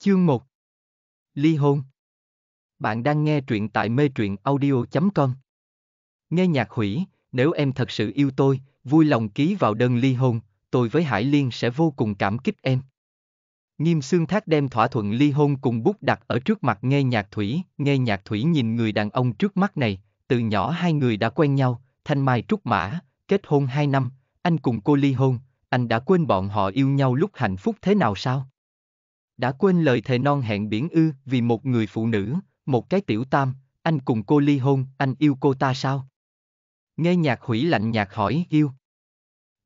Chương 1 Ly hôn Bạn đang nghe truyện tại mê truyện audio.com Nghe nhạc hủy, nếu em thật sự yêu tôi, vui lòng ký vào đơn ly hôn, tôi với Hải Liên sẽ vô cùng cảm kích em. Nghiêm xương thác đem thỏa thuận ly hôn cùng bút đặt ở trước mặt nghe nhạc thủy, nghe nhạc thủy nhìn người đàn ông trước mắt này, từ nhỏ hai người đã quen nhau, thanh mai trúc mã, kết hôn hai năm, anh cùng cô ly hôn, anh đã quên bọn họ yêu nhau lúc hạnh phúc thế nào sao? Đã quên lời thề non hẹn biển ư, vì một người phụ nữ, một cái tiểu tam, anh cùng cô ly hôn, anh yêu cô ta sao? Nghe nhạc hủy lạnh nhạc hỏi, yêu.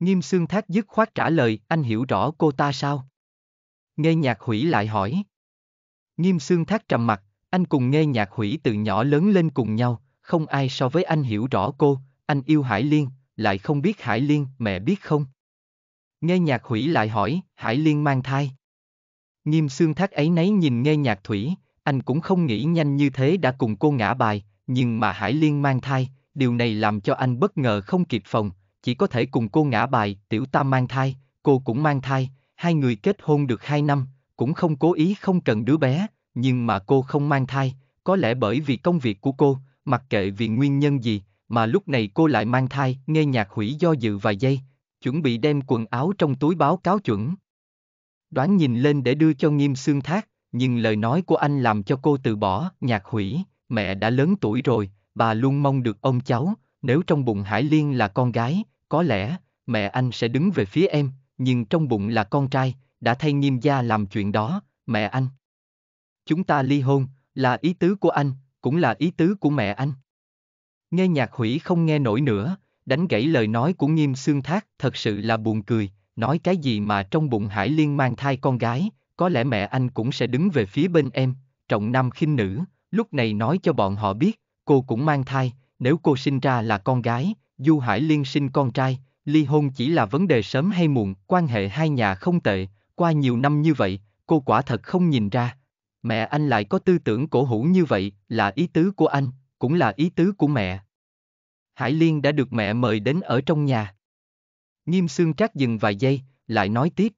Nghiêm xương thác dứt khoát trả lời, anh hiểu rõ cô ta sao? Nghe nhạc hủy lại hỏi. Nghiêm xương thác trầm mặt, anh cùng nghe nhạc hủy từ nhỏ lớn lên cùng nhau, không ai so với anh hiểu rõ cô, anh yêu Hải Liên, lại không biết Hải Liên, mẹ biết không? Nghe nhạc hủy lại hỏi, Hải Liên mang thai. Nghiêm xương thác ấy nấy nhìn nghe nhạc thủy, anh cũng không nghĩ nhanh như thế đã cùng cô ngã bài, nhưng mà Hải Liên mang thai, điều này làm cho anh bất ngờ không kịp phòng, chỉ có thể cùng cô ngã bài, tiểu Tam mang thai, cô cũng mang thai, hai người kết hôn được hai năm, cũng không cố ý không cần đứa bé, nhưng mà cô không mang thai, có lẽ bởi vì công việc của cô, mặc kệ vì nguyên nhân gì, mà lúc này cô lại mang thai, nghe nhạc hủy do dự vài giây, chuẩn bị đem quần áo trong túi báo cáo chuẩn. Đoán nhìn lên để đưa cho nghiêm xương thác, nhưng lời nói của anh làm cho cô từ bỏ, nhạc hủy, mẹ đã lớn tuổi rồi, bà luôn mong được ông cháu, nếu trong bụng Hải Liên là con gái, có lẽ, mẹ anh sẽ đứng về phía em, nhưng trong bụng là con trai, đã thay nghiêm gia làm chuyện đó, mẹ anh. Chúng ta ly hôn, là ý tứ của anh, cũng là ý tứ của mẹ anh. Nghe nhạc hủy không nghe nổi nữa, đánh gãy lời nói của nghiêm xương thác, thật sự là buồn cười, nói cái gì mà trong bụng Hải Liên mang thai con gái, có lẽ mẹ anh cũng sẽ đứng về phía bên em, trọng nam khinh nữ, lúc này nói cho bọn họ biết, cô cũng mang thai, nếu cô sinh ra là con gái, Du Hải Liên sinh con trai, ly hôn chỉ là vấn đề sớm hay muộn, quan hệ hai nhà không tệ, qua nhiều năm như vậy, cô quả thật không nhìn ra. Mẹ anh lại có tư tưởng cổ hủ như vậy, là ý tứ của anh, cũng là ý tứ của mẹ. Hải Liên đã được mẹ mời đến ở trong nhà. Nghiêm xương trác dừng vài giây, lại nói tiếp.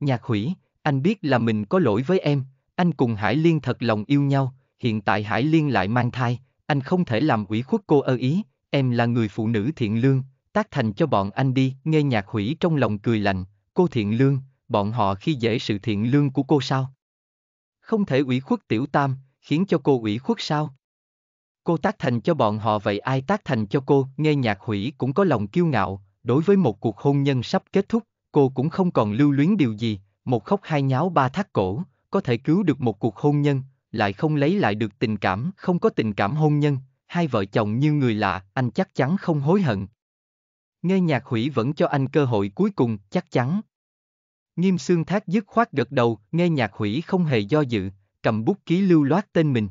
Nhạc hủy, anh biết là mình có lỗi với em, anh cùng Hải Liên thật lòng yêu nhau, hiện tại Hải Liên lại mang thai, anh không thể làm ủy khuất cô ơ ý, em là người phụ nữ thiện lương, tác thành cho bọn anh đi, nghe nhạc hủy trong lòng cười lạnh, cô thiện lương, bọn họ khi dễ sự thiện lương của cô sao? Không thể ủy khuất tiểu tam, khiến cho cô ủy khuất sao? Cô tác thành cho bọn họ vậy ai tác thành cho cô, nghe nhạc hủy cũng có lòng kiêu ngạo, Đối với một cuộc hôn nhân sắp kết thúc, cô cũng không còn lưu luyến điều gì, một khóc hai nháo ba thắt cổ, có thể cứu được một cuộc hôn nhân, lại không lấy lại được tình cảm, không có tình cảm hôn nhân, hai vợ chồng như người lạ, anh chắc chắn không hối hận. Nghe nhạc hủy vẫn cho anh cơ hội cuối cùng, chắc chắn. Nghiêm xương thác dứt khoát gật đầu, nghe nhạc hủy không hề do dự, cầm bút ký lưu loát tên mình.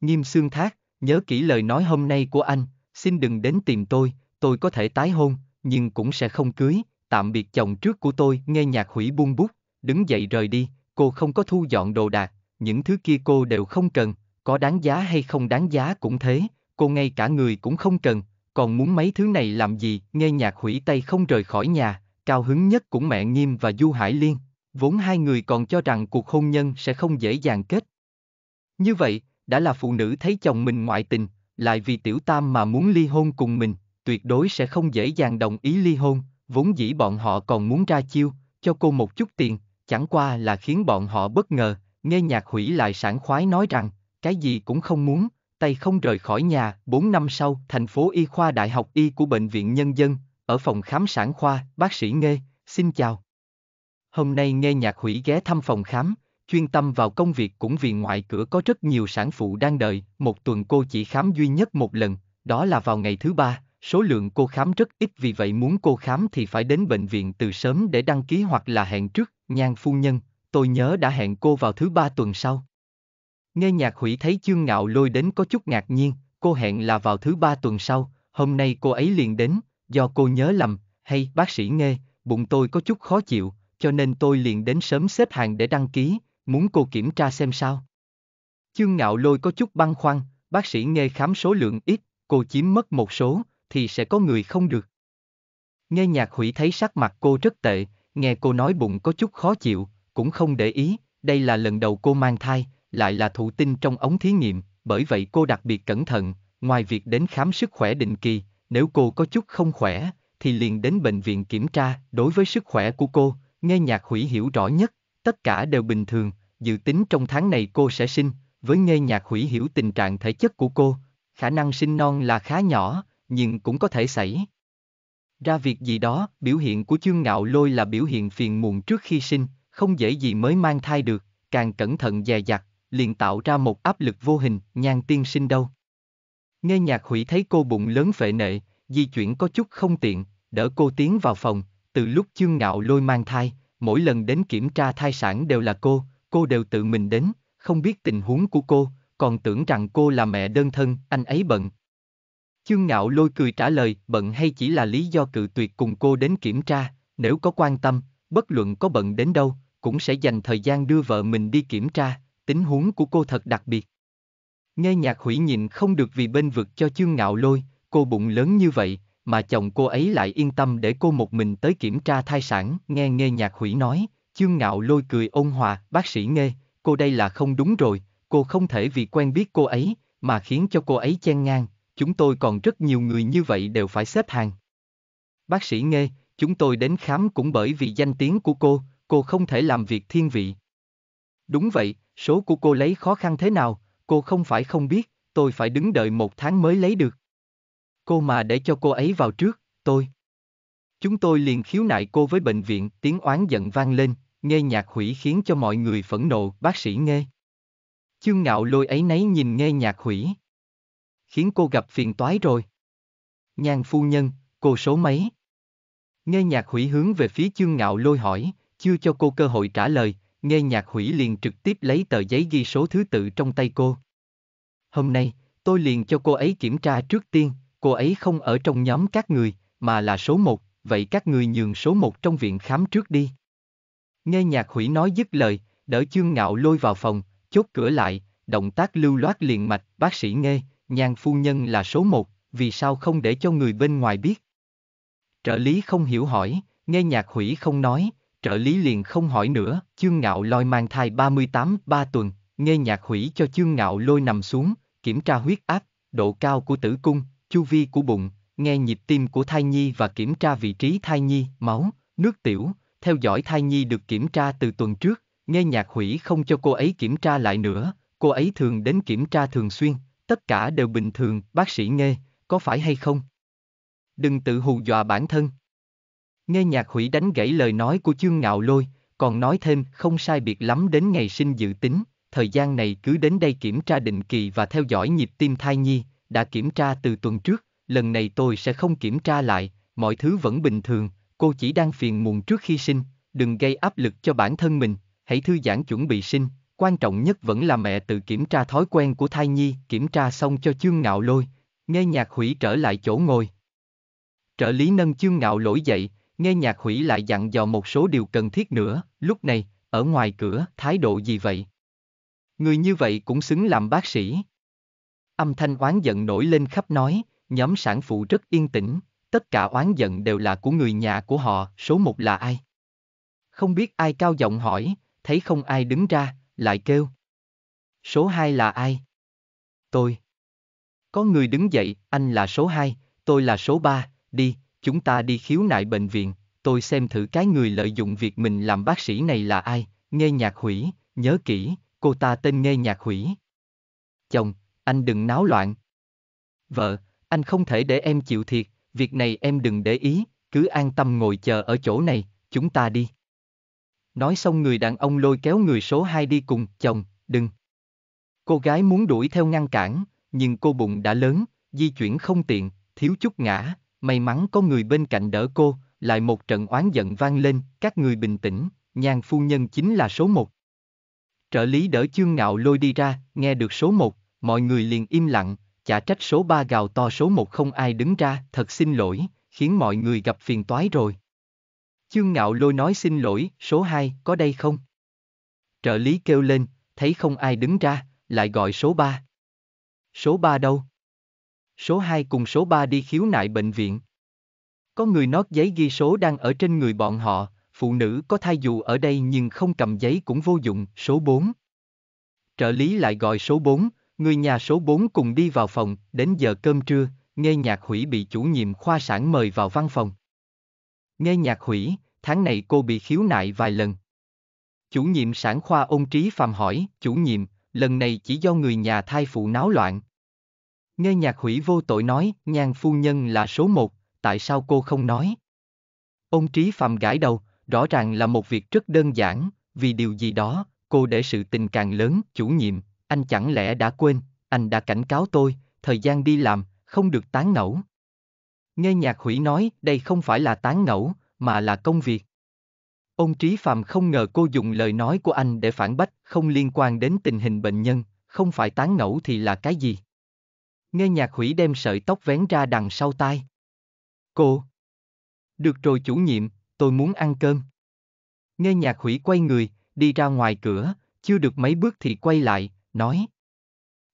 Nghiêm xương thác, nhớ kỹ lời nói hôm nay của anh, xin đừng đến tìm tôi, tôi có thể tái hôn, nhưng cũng sẽ không cưới, tạm biệt chồng trước của tôi, nghe nhạc hủy buông bút, đứng dậy rời đi, cô không có thu dọn đồ đạc, những thứ kia cô đều không cần, có đáng giá hay không đáng giá cũng thế, cô ngay cả người cũng không cần, còn muốn mấy thứ này làm gì, nghe nhạc hủy tay không rời khỏi nhà, cao hứng nhất cũng mẹ Nghiêm và Du Hải Liên, vốn hai người còn cho rằng cuộc hôn nhân sẽ không dễ dàng kết. Như vậy, đã là phụ nữ thấy chồng mình ngoại tình, lại vì tiểu tam mà muốn ly hôn cùng mình, tuyệt đối sẽ không dễ dàng đồng ý ly hôn, vốn dĩ bọn họ còn muốn ra chiêu, cho cô một chút tiền, chẳng qua là khiến bọn họ bất ngờ, nghe nhạc hủy lại sảng khoái nói rằng, cái gì cũng không muốn, tay không rời khỏi nhà, 4 năm sau, thành phố Y khoa Đại học Y của Bệnh viện Nhân dân, ở phòng khám sản khoa, bác sĩ Nghê, xin chào. Hôm nay nghe nhạc hủy ghé thăm phòng khám, chuyên tâm vào công việc cũng vì ngoài cửa có rất nhiều sản phụ đang đợi, một tuần cô chỉ khám duy nhất một lần, đó là vào ngày thứ ba, Số lượng cô khám rất ít vì vậy muốn cô khám thì phải đến bệnh viện từ sớm để đăng ký hoặc là hẹn trước, nhan phu nhân, tôi nhớ đã hẹn cô vào thứ ba tuần sau. Nghe nhạc hủy thấy chương ngạo lôi đến có chút ngạc nhiên, cô hẹn là vào thứ ba tuần sau, hôm nay cô ấy liền đến, do cô nhớ lầm, hay bác sĩ nghe, bụng tôi có chút khó chịu, cho nên tôi liền đến sớm xếp hàng để đăng ký, muốn cô kiểm tra xem sao. Chương ngạo lôi có chút băn khoăn, bác sĩ nghe khám số lượng ít, cô chiếm mất một số, thì sẽ có người không được. Nghe nhạc hủy thấy sắc mặt cô rất tệ, nghe cô nói bụng có chút khó chịu, cũng không để ý, đây là lần đầu cô mang thai, lại là thụ tinh trong ống thí nghiệm, bởi vậy cô đặc biệt cẩn thận, ngoài việc đến khám sức khỏe định kỳ, nếu cô có chút không khỏe, thì liền đến bệnh viện kiểm tra, đối với sức khỏe của cô, nghe nhạc hủy hiểu rõ nhất, tất cả đều bình thường, dự tính trong tháng này cô sẽ sinh, với nghe nhạc hủy hiểu tình trạng thể chất của cô, khả năng sinh non là khá nhỏ, nhưng cũng có thể xảy ra việc gì đó, biểu hiện của chương ngạo lôi là biểu hiện phiền muộn trước khi sinh, không dễ gì mới mang thai được, càng cẩn thận dè dặt, liền tạo ra một áp lực vô hình, nhan tiên sinh đâu. Nghe nhạc hủy thấy cô bụng lớn phệ nệ, di chuyển có chút không tiện, đỡ cô tiến vào phòng, từ lúc chương ngạo lôi mang thai, mỗi lần đến kiểm tra thai sản đều là cô, cô đều tự mình đến, không biết tình huống của cô, còn tưởng rằng cô là mẹ đơn thân, anh ấy bận, Chương ngạo lôi cười trả lời, bận hay chỉ là lý do cự tuyệt cùng cô đến kiểm tra, nếu có quan tâm, bất luận có bận đến đâu, cũng sẽ dành thời gian đưa vợ mình đi kiểm tra, Tính huống của cô thật đặc biệt. Nghe nhạc hủy nhìn không được vì bên vực cho chương ngạo lôi, cô bụng lớn như vậy, mà chồng cô ấy lại yên tâm để cô một mình tới kiểm tra thai sản, nghe nghe nhạc hủy nói, chương ngạo lôi cười ôn hòa, bác sĩ nghe, cô đây là không đúng rồi, cô không thể vì quen biết cô ấy, mà khiến cho cô ấy chen ngang, chúng tôi còn rất nhiều người như vậy đều phải xếp hàng. Bác sĩ Nghe, chúng tôi đến khám cũng bởi vì danh tiếng của cô, cô không thể làm việc thiên vị. Đúng vậy, số của cô lấy khó khăn thế nào, cô không phải không biết, tôi phải đứng đợi một tháng mới lấy được. Cô mà để cho cô ấy vào trước, tôi. Chúng tôi liền khiếu nại cô với bệnh viện, tiếng oán giận vang lên, nghe nhạc hủy khiến cho mọi người phẫn nộ, bác sĩ nghe. Chương ngạo lôi ấy nấy nhìn nghe nhạc hủy khiến cô gặp phiền toái rồi. Nhan phu nhân, cô số mấy? Nghe nhạc hủy hướng về phía chương ngạo lôi hỏi, chưa cho cô cơ hội trả lời, nghe nhạc hủy liền trực tiếp lấy tờ giấy ghi số thứ tự trong tay cô. Hôm nay, tôi liền cho cô ấy kiểm tra trước tiên, cô ấy không ở trong nhóm các người, mà là số một, vậy các người nhường số một trong viện khám trước đi. Nghe nhạc hủy nói dứt lời, đỡ chương ngạo lôi vào phòng, chốt cửa lại, động tác lưu loát liền mạch, bác sĩ nghe, Nhan phu nhân là số một, vì sao không để cho người bên ngoài biết? Trợ lý không hiểu hỏi, nghe nhạc hủy không nói, trợ lý liền không hỏi nữa, chương ngạo lôi mang thai 38, 3 tuần, nghe nhạc hủy cho chương ngạo lôi nằm xuống, kiểm tra huyết áp, độ cao của tử cung, chu vi của bụng, nghe nhịp tim của thai nhi và kiểm tra vị trí thai nhi, máu, nước tiểu, theo dõi thai nhi được kiểm tra từ tuần trước, nghe nhạc hủy không cho cô ấy kiểm tra lại nữa, cô ấy thường đến kiểm tra thường xuyên, tất cả đều bình thường, bác sĩ nghe, có phải hay không? Đừng tự hù dọa bản thân. Nghe nhạc hủy đánh gãy lời nói của chương ngạo lôi, còn nói thêm không sai biệt lắm đến ngày sinh dự tính, thời gian này cứ đến đây kiểm tra định kỳ và theo dõi nhịp tim thai nhi, đã kiểm tra từ tuần trước, lần này tôi sẽ không kiểm tra lại, mọi thứ vẫn bình thường, cô chỉ đang phiền muộn trước khi sinh, đừng gây áp lực cho bản thân mình, hãy thư giãn chuẩn bị sinh, quan trọng nhất vẫn là mẹ tự kiểm tra thói quen của thai nhi, kiểm tra xong cho chương ngạo lôi, nghe nhạc hủy trở lại chỗ ngồi. Trợ lý nâng chương ngạo lỗi dậy, nghe nhạc hủy lại dặn dò một số điều cần thiết nữa, lúc này, ở ngoài cửa, thái độ gì vậy? Người như vậy cũng xứng làm bác sĩ. Âm thanh oán giận nổi lên khắp nói, nhóm sản phụ rất yên tĩnh, tất cả oán giận đều là của người nhà của họ, số một là ai? Không biết ai cao giọng hỏi, thấy không ai đứng ra, lại kêu. Số 2 là ai? Tôi. Có người đứng dậy, anh là số 2, tôi là số 3, đi, chúng ta đi khiếu nại bệnh viện, tôi xem thử cái người lợi dụng việc mình làm bác sĩ này là ai, nghe nhạc hủy, nhớ kỹ, cô ta tên nghe nhạc hủy. Chồng, anh đừng náo loạn. Vợ, anh không thể để em chịu thiệt, việc này em đừng để ý, cứ an tâm ngồi chờ ở chỗ này, chúng ta đi. Nói xong người đàn ông lôi kéo người số 2 đi cùng, chồng, đừng. Cô gái muốn đuổi theo ngăn cản, nhưng cô bụng đã lớn, di chuyển không tiện, thiếu chút ngã, may mắn có người bên cạnh đỡ cô, lại một trận oán giận vang lên, các người bình tĩnh, nhan phu nhân chính là số một. Trợ lý đỡ chương ngạo lôi đi ra, nghe được số một, mọi người liền im lặng, chả trách số ba gào to số một không ai đứng ra, thật xin lỗi, khiến mọi người gặp phiền toái rồi. Chương ngạo lôi nói xin lỗi, số 2, có đây không? Trợ lý kêu lên, thấy không ai đứng ra, lại gọi số 3. Số 3 đâu? Số 2 cùng số 3 đi khiếu nại bệnh viện. Có người nót giấy ghi số đang ở trên người bọn họ, phụ nữ có thai dù ở đây nhưng không cầm giấy cũng vô dụng, số 4. Trợ lý lại gọi số 4, người nhà số 4 cùng đi vào phòng, đến giờ cơm trưa, nghe nhạc hủy bị chủ nhiệm khoa sản mời vào văn phòng. Nghe nhạc hủy, tháng này cô bị khiếu nại vài lần. Chủ nhiệm sản khoa ôn trí Phạm hỏi, chủ nhiệm, lần này chỉ do người nhà thai phụ náo loạn. Nghe nhạc hủy vô tội nói, nhan phu nhân là số một, tại sao cô không nói? Ông Trí Phạm gãi đầu, rõ ràng là một việc rất đơn giản, vì điều gì đó, cô để sự tình càng lớn, chủ nhiệm, anh chẳng lẽ đã quên, anh đã cảnh cáo tôi, thời gian đi làm, không được tán nẫu. Nghe nhạc hủy nói đây không phải là tán ngẫu, mà là công việc. Ông Trí Phạm không ngờ cô dùng lời nói của anh để phản bách, không liên quan đến tình hình bệnh nhân, không phải tán ngẫu thì là cái gì. Nghe nhạc hủy đem sợi tóc vén ra đằng sau tai. Cô! Được rồi chủ nhiệm, tôi muốn ăn cơm. Nghe nhạc hủy quay người, đi ra ngoài cửa, chưa được mấy bước thì quay lại, nói.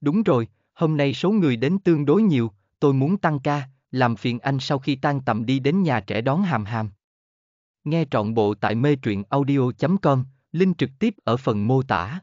Đúng rồi, hôm nay số người đến tương đối nhiều, tôi muốn tăng ca, làm phiền anh sau khi tan tầm đi đến nhà trẻ đón hàm hàm. Nghe trọn bộ tại mê truyện audio.com, link trực tiếp ở phần mô tả.